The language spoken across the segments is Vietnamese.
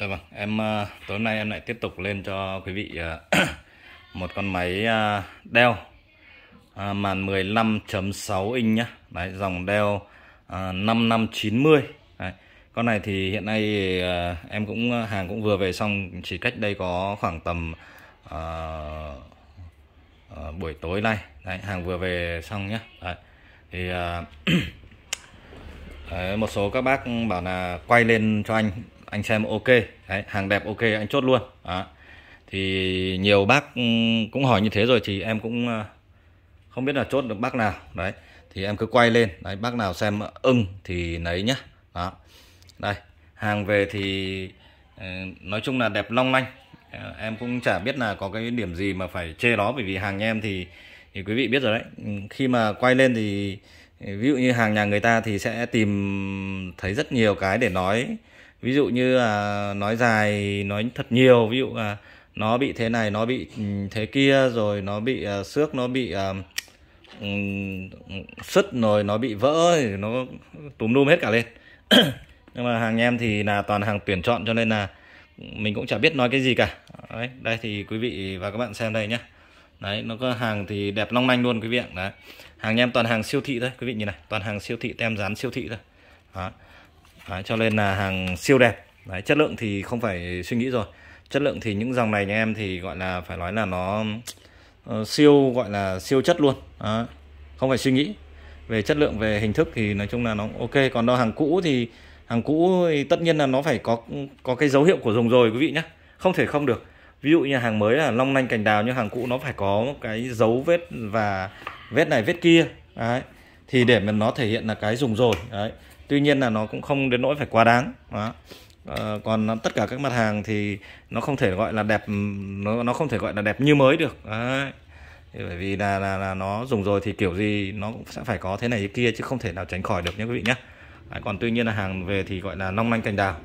Dạ vâng, em ờ, tối nay em lại tiếp tục lên cho quý vị ờ, một con máy đeo ờ, màn 15.6 inch nhá. Đấy, dòng Dell 5590. Đấy. Con này thì hiện nay em cũng hàng cũng vừa về xong chỉ cách đây có khoảng tầm uh, uh, buổi tối nay. Đấy, hàng vừa về xong nhá. Đấy. Thì uh, Đấy, một số các bác bảo là quay lên cho anh anh xem ok đấy, hàng đẹp ok anh chốt luôn đó. thì nhiều bác ừ, cũng hỏi như thế rồi thì em cũng ờ, không biết là chốt được bác nào đấy thì em cứ quay lên đấy bác nào xem ưng thì lấy nhá đó đây hàng về thì ờ, nói chung là đẹp long lanh ờ, em cũng chả biết là có cái điểm gì mà phải chê đó bởi vì hàng nhà em thì thì quý vị biết rồi đấy ừ, khi mà quay lên thì ví dụ như hàng nhà người ta thì sẽ tìm thấy rất nhiều cái để nói ví dụ như là nói dài nói thật nhiều ví dụ là nó bị thế này nó bị ừ, thế kia rồi nó bị ờ, xước nó bị uh, sứt rồi nó bị vỡ thì nó túm lum hết cả lên nhưng mà hàng em thì là toàn hàng tuyển chọn cho nên là mình cũng chả biết nói cái gì cả đấy đây thì quý vị và các bạn xem đây nhé đấy nó có hàng thì đẹp long manh luôn quý vị ạ đấy hàng em toàn hàng siêu thị thôi quý vị nhìn này toàn hàng siêu thị tem dán siêu thị thôi đó. Đấy, cho nên là hàng siêu đẹp Đấy, chất lượng thì không phải suy nghĩ rồi chất lượng thì những dòng này nhà em thì gọi là phải nói là nó uh, siêu gọi là siêu chất luôn Đấy, không phải suy nghĩ về chất lượng về hình thức thì nói chung là nó ok còn đâu hàng cũ thì hàng cũ thì tất nhiên là nó phải có có cái dấu hiệu của dùng rồi quý vị nhé không thể không được ví dụ như hàng mới là long lanh cành đào nhưng hàng cũ nó phải có cái dấu vết và vết này vết kia đấy thì để mà nó thể hiện là cái dùng rồi đấy tuy nhiên là nó cũng không đến nỗi phải quá đáng đó Ờ, còn tất cả các mặt hàng thì nó không thể gọi là đẹp nó nó không thể gọi là đẹp như mới được Đấy. bởi vì là, là là nó dùng rồi thì kiểu gì nó cũng sẽ phải có thế này thế kia chứ không thể nào tránh khỏi được nhé quý vị nhé Đấy, còn tuy nhiên là hàng về thì gọi là long lanh cành đào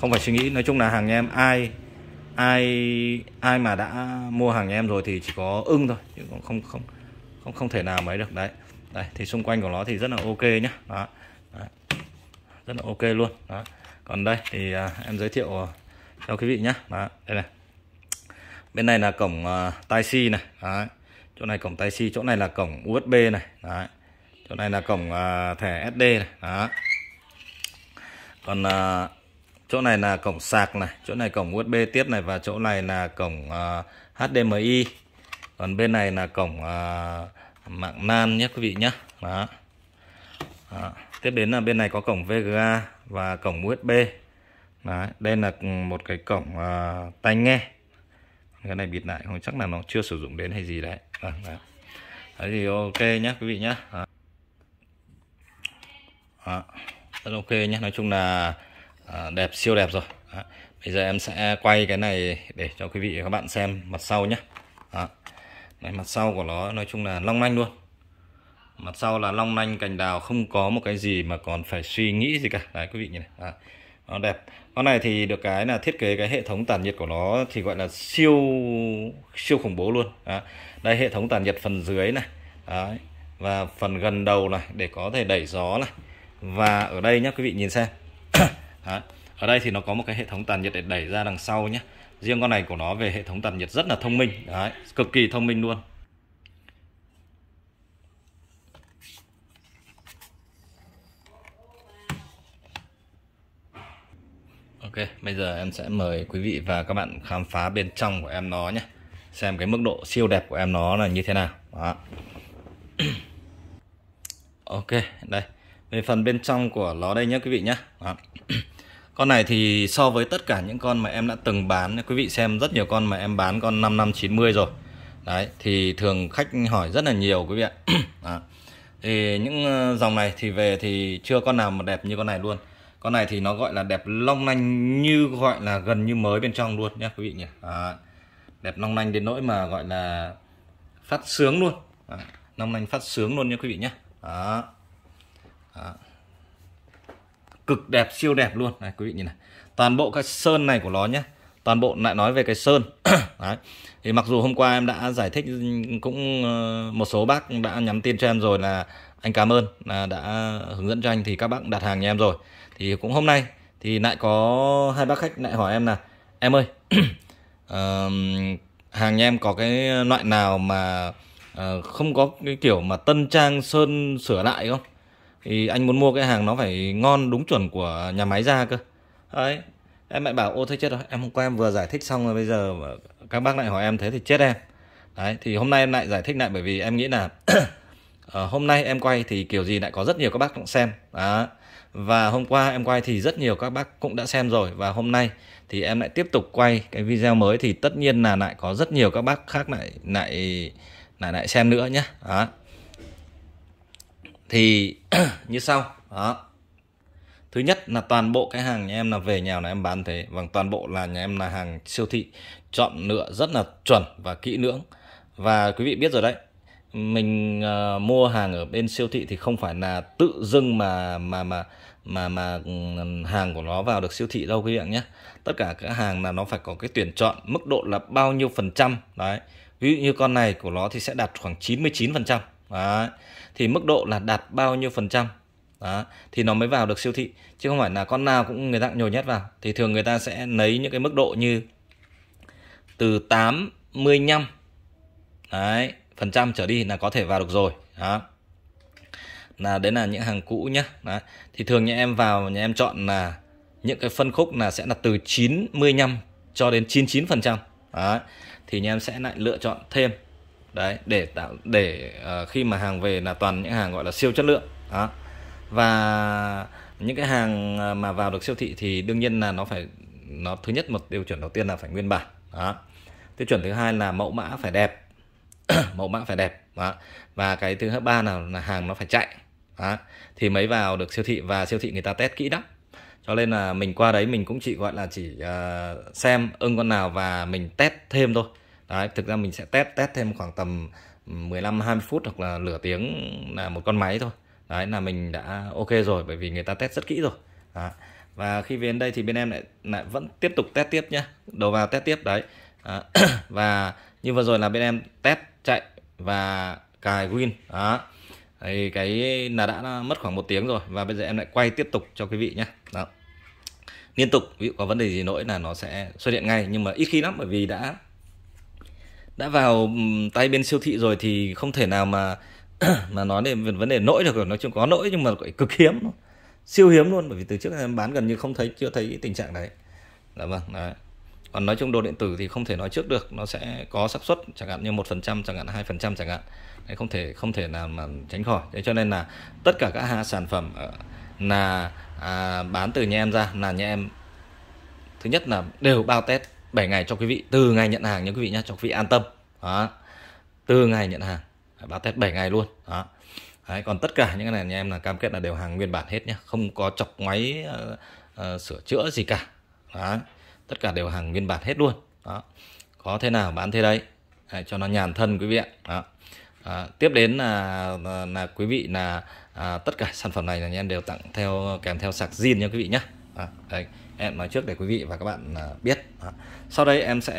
không phải suy nghĩ nói chung là hàng em ai ai ai mà đã mua hàng em rồi thì chỉ có ưng thôi chứ không không không không thể nào mấy được đấy đây thì xung quanh của nó thì rất là ok nhá đó rất là ok luôn đó còn đây thì à, em giới thiệu à, cho quý vị nhé đó đây này bên này là cổng à, tai si này đó. chỗ này cổng tai si chỗ này là cổng usb này đó. chỗ này là cổng à, thẻ sd này đó còn à, chỗ này là cổng sạc này chỗ này cổng usb tiếp này và chỗ này là cổng à, hdmi còn bên này là cổng à, mạng nan nhé quý vị nhé đó, đó tiếp đến là bên này có cổng VGA và cổng USB Đấy, đây là một cái cổng à, tai nghe cái này bịt lại không chắc là nó chưa sử dụng đến hay gì đấy, à, đấy. đấy thì ok nhé quý vị nhé à. À, rất ok nhé Nói chung là à, đẹp siêu đẹp rồi à, bây giờ em sẽ quay cái này để cho quý vị các bạn xem mặt sau nhé à, đấy, mặt sau của nó nói chung là long lanh luôn mặt sau là long lanh cành đào không có một cái gì mà còn phải suy nghĩ gì cả đấy quý vị nhìn này à, nó đẹp con này thì được cái là thiết kế cái hệ thống tản nhiệt của nó thì gọi là siêu siêu khủng bố luôn à, đây hệ thống tản nhiệt phần dưới này đấy, và phần gần đầu này để có thể đẩy gió này và ở đây nhá quý vị nhìn xem đấy, ở đây thì nó có một cái hệ thống tản nhiệt để đẩy ra đằng sau nhé riêng con này của nó về hệ thống tản nhiệt rất là thông minh đấy cực kỳ thông minh luôn Ok, bây giờ em sẽ mời quý vị và các bạn khám phá bên trong của em nó nhé Xem cái mức độ siêu đẹp của em nó là như thế nào Đó. Ok, đây Về phần bên trong của nó đây nhé quý vị nhé Đó. Con này thì so với tất cả những con mà em đã từng bán Quý vị xem rất nhiều con mà em bán con 5590 rồi Đấy, thì thường khách hỏi rất là nhiều quý vị ạ Đó. Thì những ờ, dòng này thì về thì chưa con nào mà đẹp như con này luôn con này thì nó gọi là đẹp long lanh như gọi là gần như mới bên trong luôn nhé quý vị nhỉ à, đẹp long lanh đến nỗi mà gọi là phát sướng luôn à, long lanh phát sướng luôn nhé quý vị nhé à, à. cực đẹp siêu đẹp luôn này quý vị nhìn này toàn bộ các sơn này của nó nhé toàn bộ lại nói về cái sơn Đấy. thì mặc dù hôm qua em đã giải thích cũng ờ, một số bác đã nhắn tin cho em rồi là anh cảm ơn là đã hướng dẫn cho anh thì các bác đặt hàng nhà em rồi thì cũng hôm nay thì lại có hai bác khách lại hỏi em là em ơi hàng nhà em có cái loại nào mà ờ, không có cái kiểu mà tân trang sơn sửa lại không thì anh muốn mua cái hàng nó phải ngon đúng chuẩn của nhà máy ra cơ đấy em lại bảo ô thế chết rồi em hôm qua em vừa giải thích xong rồi bây giờ các bác lại hỏi em thế thì chết em đấy thì hôm nay em lại giải thích lại bởi vì em nghĩ là ờ, hôm nay em quay thì kiểu gì lại có rất nhiều các bác cũng xem đó và hôm qua em quay thì rất nhiều các bác cũng đã xem rồi và hôm nay thì em lại tiếp tục quay cái video mới thì tất nhiên là lại có rất nhiều các bác khác lại lại lại lại xem nữa nhé đó thì như sau đó thứ nhất là toàn bộ cái hàng nhà em là về nhà là em bán thế vâng toàn bộ là nhà em là hàng siêu thị chọn lựa rất là chuẩn và kỹ lưỡng và quý vị biết rồi đấy mình uh, mua hàng ở bên siêu thị thì không phải là tự dưng mà mà mà mà mà ừ, hàng của nó vào được siêu thị đâu quý vị nhé tất cả các hàng là nó phải có cái tuyển chọn mức độ là bao nhiêu phần trăm đấy ví dụ như con này của nó thì sẽ đạt khoảng 99 phần trăm thì mức độ là đạt bao nhiêu phần trăm đó. thì nó mới vào được siêu thị chứ không phải là con nào cũng người ta cũng nhồi nhét vào thì thường người ta sẽ lấy những cái mức độ như từ 85 đấy, phần trăm trở đi là có thể vào được rồi đó là đấy là những hàng cũ nhá đấy. thì thường nhà em vào nhà em chọn là những cái phân khúc là sẽ là từ 95 cho đến 99 phần trăm thì nhà em sẽ lại lựa chọn thêm đấy để tạo để uh, khi mà hàng về là toàn những hàng gọi là siêu chất lượng đó và những cái hàng à, mà vào được siêu thị thì đương nhiên là nó phải nó thứ nhất một tiêu chuẩn đầu tiên là phải nguyên bản đó tiêu chuẩn thứ hai là mẫu mã phải đẹp mẫu mã phải đẹp đó. và cái thứ ba là, là hàng nó phải chạy đó. thì mới vào được siêu thị và siêu thị người ta test kỹ lắm cho nên là mình qua đấy mình cũng chỉ gọi là chỉ uh, xem ưng con nào và mình test thêm thôi đấy thực ra mình sẽ test test thêm khoảng tầm 15 20 phút hoặc là nửa tiếng là một con máy thôi đấy là mình đã ok rồi bởi vì người ta test rất kỹ rồi đấy. và khi về đến đây thì bên em lại lại vẫn tiếp tục test tiếp nhá đầu vào test tiếp đấy à, và như vừa rồi là bên em test chạy và cài win đó thì cái là đã mất khoảng một tiếng rồi và bây giờ em lại quay tiếp tục cho quý vị nhé đó liên tục ví dụ có vấn đề gì lỗi là nó sẽ xuất hiện ngay nhưng mà ít khi lắm bởi vì đã đã vào tay bên siêu thị rồi thì không thể nào mà mà nói đến vấn đề nỗi được nói chưa có nỗi nhưng mà cực hiếm siêu hiếm luôn bởi vì từ trước em bán gần như không thấy chưa thấy tình trạng đấy là dạ vâng đấy còn nói chung đồ điện tử thì không thể nói trước được nó sẽ có xác suất chẳng hạn như một phần trăm chẳng hạn hai phần trăm chẳng hạn đấy, không thể không thể nào mà tránh khỏi thế cho nên là tất cả các sản phẩm ờ, là à, bán từ nhà em ra là nhà em thứ nhất là đều bao test 7 ngày cho quý vị từ ngày nhận hàng nhé quý vị nhé cho quý vị an tâm đó từ ngày nhận hàng đã test 7 ngày luôn đó Đấy, còn tất cả những cái này nhà em là cam kết là đều hàng nguyên bản hết nhé không có chọc máy uh, uh, sửa chữa gì cả đó. tất cả đều hàng nguyên bản hết luôn đó có thế nào bán thế đấy Đấy, cho nó nhàn thân quý vị ạ đó. À, tiếp đến là, là ờ, là quý vị là à, tất cả sản phẩm này là em đều tặng theo kèm theo sạc zin nha quý vị nhé à, đấy, em nói trước để quý vị và các bạn à, biết à, sau đây em sẽ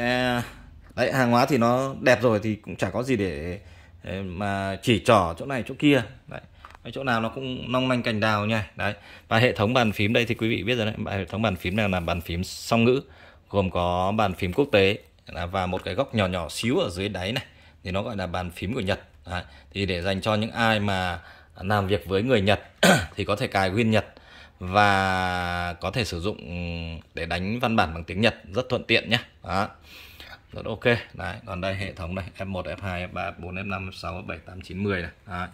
đấy hàng hóa thì nó đẹp rồi thì cũng chả có gì để đấy, mà chỉ trỏ chỗ này chỗ kia đấy cái chỗ nào nó cũng long lanh cành đào nha đấy và hệ thống bàn phím đây thì quý vị biết rồi đấy hệ thống bàn phím này là bàn phím song ngữ gồm có bàn phím quốc tế và một cái góc nhỏ nhỏ xíu ở dưới đáy này thì nó gọi là bàn phím của Nhật đấy. thì để dành cho những ai mà làm việc với người Nhật thì có thể cài nguyên Nhật và có thể sử dụng để đánh văn bản bằng tiếng Nhật rất thuận tiện nhé. Đó rất ok đấy còn đây hệ thống này F1 F2 F3 F4 F5 F6 F7 8 9 10 này đấy.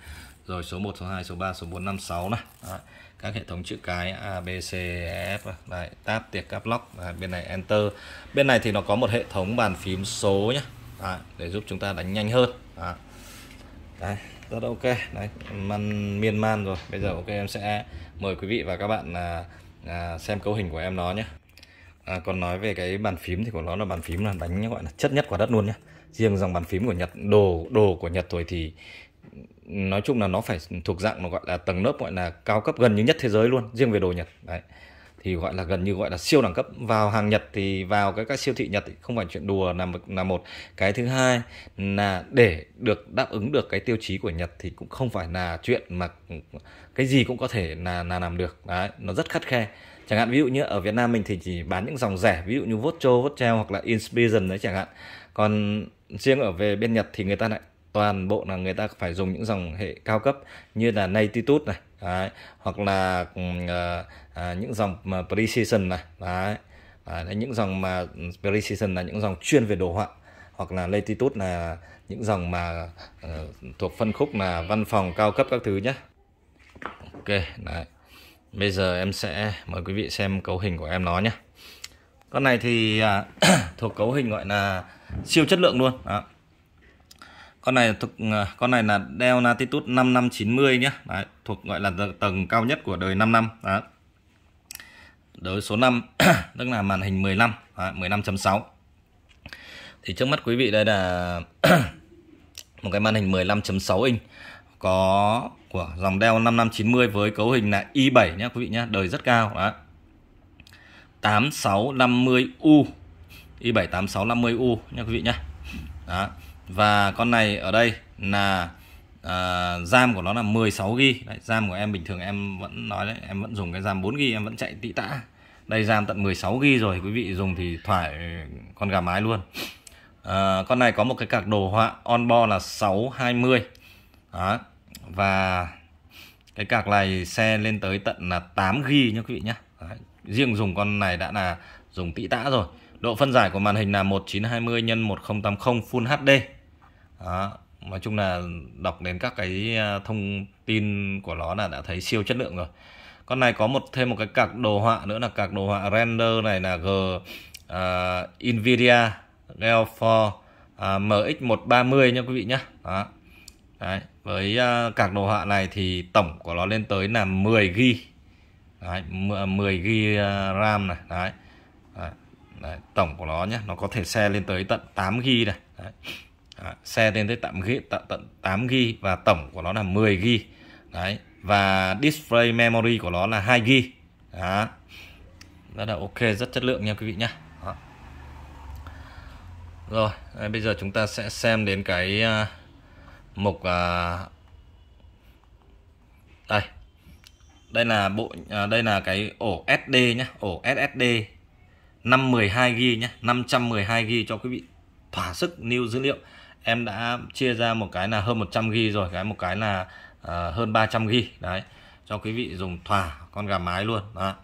rồi số 1 số 2 số 3 số 4 5 6 này đấy. các hệ thống chữ cái A B C e, F đấy tab tiệc cap lock đấy. bên này enter bên này thì nó có một hệ thống bàn phím số nhé đấy. để giúp chúng ta đánh nhanh hơn đấy. rất ok đấy man miên man rồi bây giờ ok em sẽ mời quý vị và các bạn à, à xem cấu hình của em nó nhé À, còn nói về cái bàn phím thì của nó là bàn phím là đánh gọi là chất nhất quả đất luôn nhé riêng dòng bàn phím của Nhật đồ đồ của Nhật tuổi thì nói chung là nó phải thuộc dạng nó gọi là tầng lớp gọi là cao cấp gần như nhất thế giới luôn riêng về đồ Nhật đấy thì gọi là gần như gọi là siêu đẳng cấp vào hàng Nhật thì vào cái các siêu thị Nhật thì không phải chuyện đùa là một là một cái thứ hai là để được đáp ứng được cái tiêu chí của Nhật thì cũng không phải là chuyện mà cái gì cũng có thể là là làm được đấy nó rất khắt khe chẳng hạn ví dụ như ở Việt Nam mình thì chỉ bán những dòng rẻ ví dụ như Vocho, Votrel hoặc là Inspiration đấy chẳng hạn còn riêng ở về bên Nhật thì người ta lại toàn bộ là người ta phải dùng những dòng hệ cao cấp như là Natitude này đấy. hoặc là uh, uh, những dòng ờ, precision này đấy. Đấy, những dòng mà precision là những dòng chuyên về đồ họa hoặc là latitude là những dòng mà uh, thuộc phân khúc là văn phòng cao cấp các thứ nhé ok đấy bây giờ em sẽ mời quý vị xem cấu hình của em nó nhé con này thì uh, thuộc cấu hình gọi là siêu chất lượng luôn đó con này thuộc ờ, con này là đeo latitude 5590 nhé Đấy, thuộc gọi là tầng cao nhất của đời 5 năm Đó. đối số 5 tức là màn hình 15 15.6 thì trước mắt quý vị đây là một cái màn hình 15.6 inch có của dòng Dell 5590 với cấu hình là i7 nhé quý vị nhé đời rất cao Đó. 8650U i7 8650U nha quý vị nhé Đó và con này ở đây là à, RAM của nó là 16 g RAM của em bình thường em vẫn nói đấy em vẫn dùng cái RAM 4 g em vẫn chạy tị tã đây RAM tận 16 g rồi quý vị dùng thì thoải con gà mái luôn à, con này có một cái card đồ họa on board là 620 đó và cái cạc này xe lên tới tận là 8 g nhá quý vị nhá Đấy. riêng dùng con này đã là dùng tị tã rồi độ phân giải của màn hình là 1920 x 1080 Full HD đó. nói chung là đọc đến các cái à, thông tin của nó là đã thấy siêu chất lượng rồi con này có một thêm một cái cạc đồ họa nữa là cạc đồ họa render này là g uh, Nvidia Gel 4 uh, MX130 nha quý vị nhé đó Đấy, với uh, à, card đồ họa này thì tổng của nó lên tới là 10 g Đấy, 10 g RAM này Đấy. Đấy. Đấy, tổng của nó nhé nó có thể xe lên tới tận 8 g này Đấy xe lên tới tạm ghi tận tận 8 g và tổng của nó là 10 g đấy và display memory của nó là 2 g đó rất là ok rất chất lượng nha quý vị nhá rồi đấy, bây giờ chúng ta sẽ xem đến cái à, mục à, đây đây là bộ à, đây là cái ổ SD nhá, ổ SSD 512 GB nhá, 512 GB cho quý vị thỏa sức lưu dữ liệu em đã chia ra một cái là hơn 100 g rồi cái một cái là uh, hơn 300 g đấy cho quý vị dùng thỏa con gà mái luôn đó.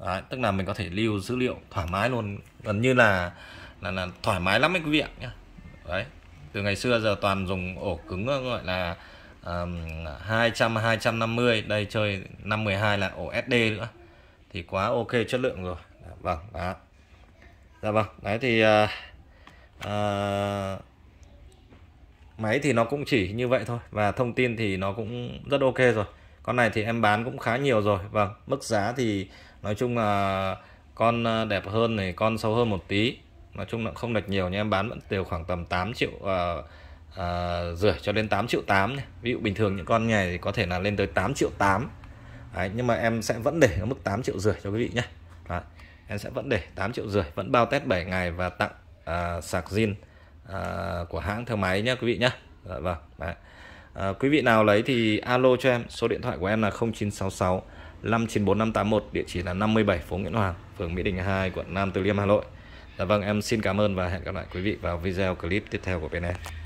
Đấy, tức là mình có thể lưu dữ liệu thoải mái luôn gần như là là, là thoải mái lắm ấy quý vị ạ nhá. đấy từ ngày xưa giờ toàn dùng ổ cứng ờ, gọi là um, 200 250 đây chơi 512 là ổ SD nữa thì quá ok chất lượng rồi vâng đó dạ vâng đấy thì uh, uh, máy thì nó cũng chỉ như vậy thôi và thông tin thì nó cũng rất ok rồi con này thì em bán cũng khá nhiều rồi và mức giá thì nói chung là con ờ, đẹp hơn này con sâu hơn một tí nói chung là không lệch nhiều nhưng em bán vẫn đều khoảng tầm 8 triệu à, à, rưỡi cho đến 8 triệu 8 này. ví dụ bình thường những con này thì có thể là lên tới 8 triệu 8 Đấy, nhưng mà em sẽ vẫn để ở mức 8 triệu rưỡi cho quý vị nhé em sẽ vẫn để 8 triệu rưỡi vẫn bao test 7 ngày và tặng à, sạc zin à, của hãng thở máy nhé quý vị nhé dạ, vâng đấy. À, quý vị nào lấy thì alo cho em số điện thoại của em là 0966 594581 địa chỉ là 57 phố Nguyễn Hoàng phường Mỹ Đình 2 quận Nam Từ Liêm Hà Nội dạ vâng em xin cảm ơn và hẹn gặp lại quý vị vào video clip tiếp theo của bên em